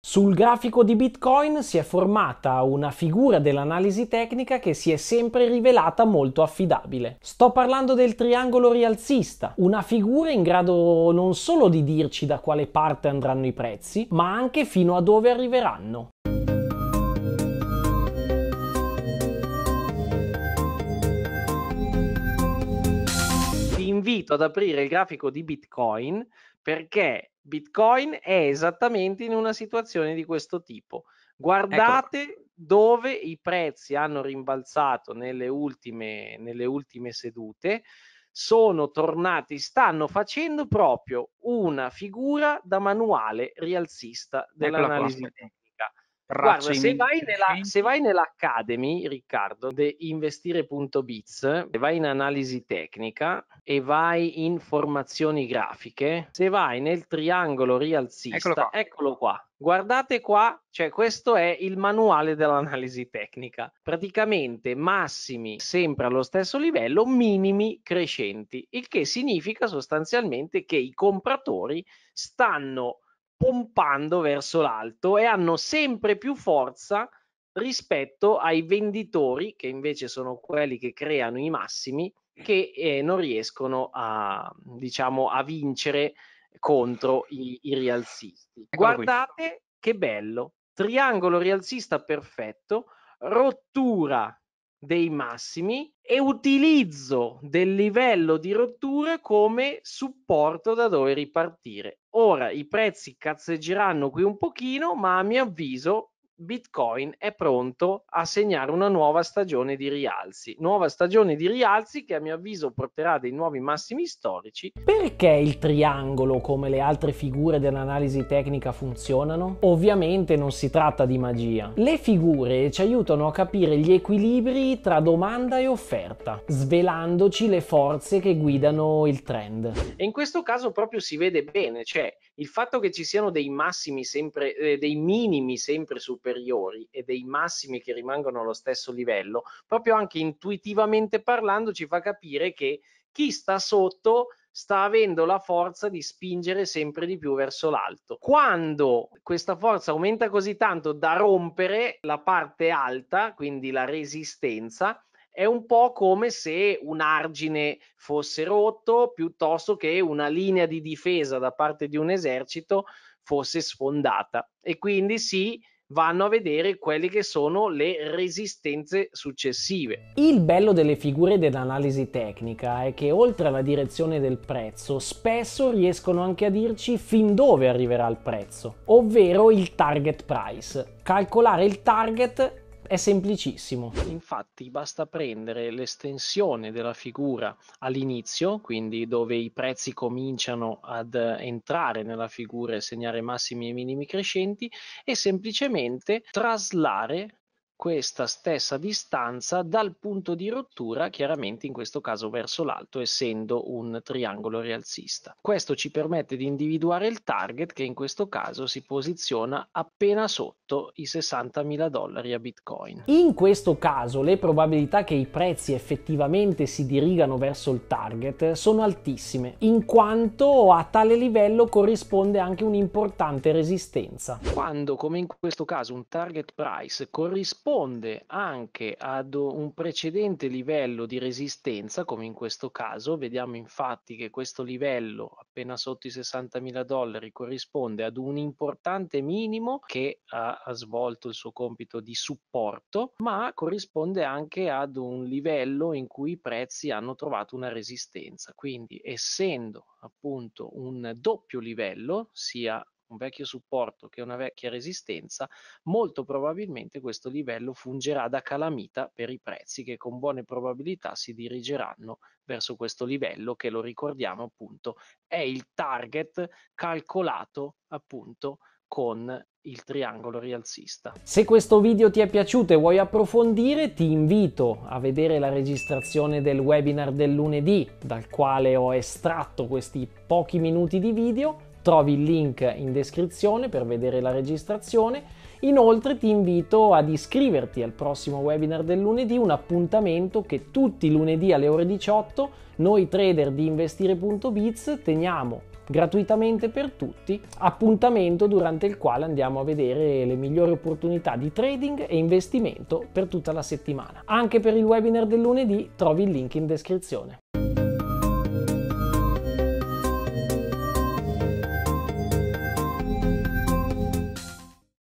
Sul grafico di Bitcoin si è formata una figura dell'analisi tecnica che si è sempre rivelata molto affidabile. Sto parlando del triangolo rialzista, una figura in grado non solo di dirci da quale parte andranno i prezzi, ma anche fino a dove arriveranno. Vi invito ad aprire il grafico di Bitcoin perché Bitcoin è esattamente in una situazione di questo tipo. Ecco Guardate ecco. dove i prezzi hanno rimbalzato nelle ultime, nelle ultime sedute sono tornati, stanno facendo proprio una figura da manuale rialzista ecco dell'analisi. Eccola Guarda, se vai, nella, se vai nell'Academy, Riccardo, di investire.biz, vai in analisi tecnica e vai in formazioni grafiche, se vai nel triangolo rialzista, eccolo qua. Eccolo qua. Guardate qua, cioè questo è il manuale dell'analisi tecnica. Praticamente massimi sempre allo stesso livello, minimi crescenti, il che significa sostanzialmente che i compratori stanno pompando verso l'alto e hanno sempre più forza rispetto ai venditori che invece sono quelli che creano i massimi che eh, non riescono a, diciamo, a vincere contro i, i rialzisti. Eccolo Guardate qui. che bello, triangolo rialzista perfetto, rottura dei massimi e utilizzo del livello di rottura come supporto da dove ripartire. Ora i prezzi cazzeggeranno qui un pochino, ma a mio avviso Bitcoin è pronto a segnare una nuova stagione di rialzi, nuova stagione di rialzi che a mio avviso porterà dei nuovi massimi storici. Perché il triangolo come le altre figure dell'analisi tecnica funzionano? Ovviamente non si tratta di magia. Le figure ci aiutano a capire gli equilibri tra domanda e offerta, svelandoci le forze che guidano il trend. E in questo caso proprio si vede bene, cioè il fatto che ci siano dei massimi sempre, eh, dei minimi sempre superiori e dei massimi che rimangono allo stesso livello, proprio anche intuitivamente parlando, ci fa capire che chi sta sotto sta avendo la forza di spingere sempre di più verso l'alto. Quando questa forza aumenta così tanto da rompere la parte alta, quindi la resistenza, è un po' come se un argine fosse rotto piuttosto che una linea di difesa da parte di un esercito fosse sfondata e quindi si vanno a vedere quelle che sono le resistenze successive. Il bello delle figure dell'analisi tecnica è che oltre alla direzione del prezzo spesso riescono anche a dirci fin dove arriverà il prezzo, ovvero il target price. Calcolare il target è semplicissimo. Infatti basta prendere l'estensione della figura all'inizio, quindi dove i prezzi cominciano ad entrare nella figura e segnare massimi e minimi crescenti e semplicemente traslare questa stessa distanza dal punto di rottura, chiaramente in questo caso verso l'alto, essendo un triangolo rialzista. Questo ci permette di individuare il target che in questo caso si posiziona appena sotto i 60.000 dollari a Bitcoin. In questo caso le probabilità che i prezzi effettivamente si dirigano verso il target sono altissime, in quanto a tale livello corrisponde anche un'importante resistenza. Quando, come in questo caso, un target price corrisponde corrisponde anche ad un precedente livello di resistenza, come in questo caso, vediamo infatti che questo livello appena sotto i 60.000 dollari corrisponde ad un importante minimo che ha, ha svolto il suo compito di supporto, ma corrisponde anche ad un livello in cui i prezzi hanno trovato una resistenza. Quindi essendo appunto un doppio livello, sia un vecchio supporto che una vecchia resistenza, molto probabilmente questo livello fungerà da calamita per i prezzi che con buone probabilità si dirigeranno verso questo livello che lo ricordiamo appunto è il target calcolato appunto con il triangolo rialzista. Se questo video ti è piaciuto e vuoi approfondire, ti invito a vedere la registrazione del webinar del lunedì, dal quale ho estratto questi pochi minuti di video Trovi il link in descrizione per vedere la registrazione. Inoltre ti invito ad iscriverti al prossimo webinar del lunedì, un appuntamento che tutti i lunedì alle ore 18 noi trader di investire.biz teniamo gratuitamente per tutti, appuntamento durante il quale andiamo a vedere le migliori opportunità di trading e investimento per tutta la settimana. Anche per il webinar del lunedì trovi il link in descrizione.